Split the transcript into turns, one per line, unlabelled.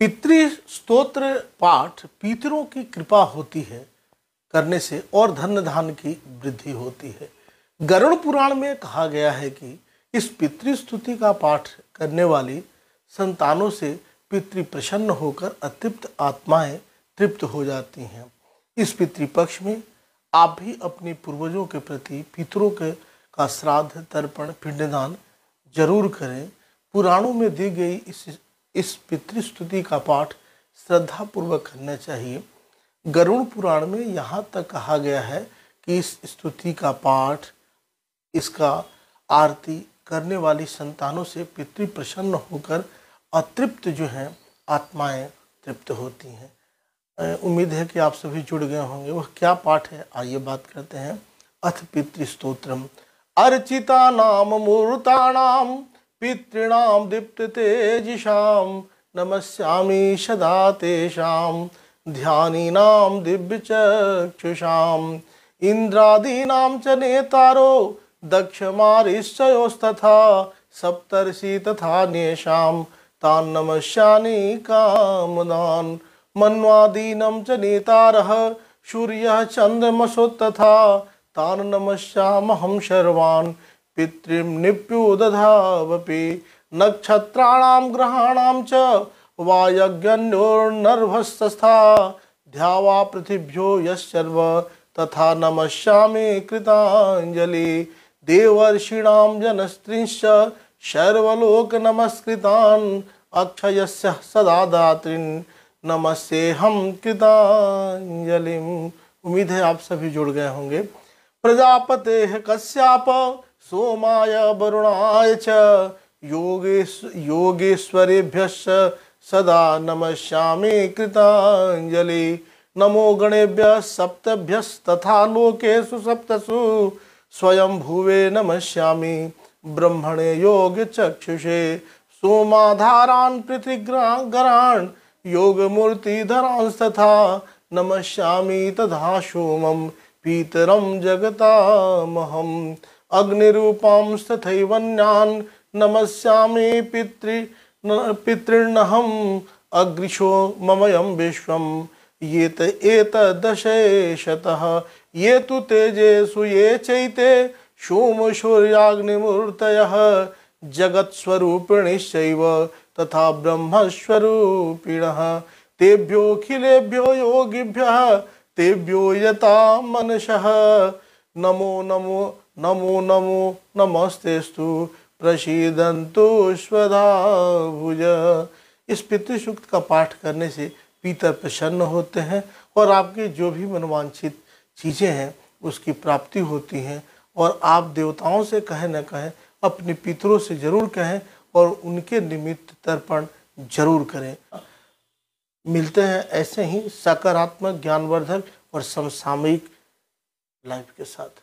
पितृ स्तोत्र पाठ पितरों की कृपा होती है करने से और धन धान की वृद्धि होती है गरुड़ पुराण में कहा गया है कि इस पितृस्तुति का पाठ करने वाली संतानों से पितृ प्रसन्न होकर अतृप्त आत्माएं तृप्त हो जाती हैं इस पितृपक्ष में आप भी अपने पूर्वजों के प्रति पितरों के का श्राद्ध तर्पण पिंडदान जरूर करें पुराणों में दी गई इस इस पितृस्तुति का पाठ श्रद्धापूर्वक करना चाहिए गरुण पुराण में यहाँ तक कहा गया है कि इस स्तुति का पाठ इसका आरती करने वाली संतानों से पितृ प्रसन्न होकर अतृप्त जो हैं आत्माएं तृप्त होती हैं उम्मीद है कि आप सभी जुड़ गए होंगे वह क्या पाठ है आइए बात करते हैं अथ पितृ अर्चिता नाम मूर्ता नाम पितृणाम दीप्त तेजिषा नमस्यामी सदा तेषाम ध्यानीनाम दिव्य चक्षुषा इंद्रादीना च नेतारो दक्ष मारिश्चयोस्तथा सप्तर्षि तथा नेशा तान नमस्यानि कामदान मन्वादीनम च नेतारः सूर्यः चन्द्रमसो सर्वान् पितृं निप्युदधावपि नक्षत्राणाम ग्रहाणाम च वायज्ञन्योर्नर्भस्तथा ध्यावा पृथिभ्यो यश्चर्व तथा नमस्यामि कृताञ्जलि देवर्षीणां जनस्त्रींश्च शर्वलोकनमस्कृतान् अक्षयस्य सदा दात्रीन् नमस्ते हम कृतांजलिम उम्मीद है आप सभी जुड़ गए होंगे प्रजापते कश्याप सोमाय वरुणाय च योगेश्वरेभ्य सदा नमस्यामि कृतांजलि नमो गणेभ्यः सप्तभ्यस्तथा लोकेशु सप्तसु स्वयं भुवे नमस्यामि ब्रह्मणे योग चक्षुषे योगचक्षुषे सोमाधारान् पृथिग्रागरान् योगमूर्तिधरांस्तथा नमस्यामि तथा सोमं पीतरं जगतामहम् अग्निरूपां नमस्यामी नमस्यामि पितृ पितृर्नहम् अग्रिशो ममयम विश्व ये एक एतदशेषतः ये तो तेजेषु ये चैते सोमसूर्याग्निमूर्तयः जगत्स्वरूपिणिश्चैव तथा ब्रह्मस्वरूपिणः तेभ्यो योगिभ्यः तेभ्यो यता मनस नमो नमो नमो नमो नमस्तेस्तु स्वधा भुज इस पितृसूक्त का पाठ करने से पितर प्रसन्न होते हैं और आपके जो भी मनवांछित चीज़ें हैं उसकी प्राप्ति होती हैं और आप देवताओं से कहें न कहें अपने पितरों से जरूर कहें और उनके निमित्त तर्पण जरूर करें मिलते हैं ऐसे ही सकारात्मक ज्ञानवर्धक और समसामयिक लाइफ के साथ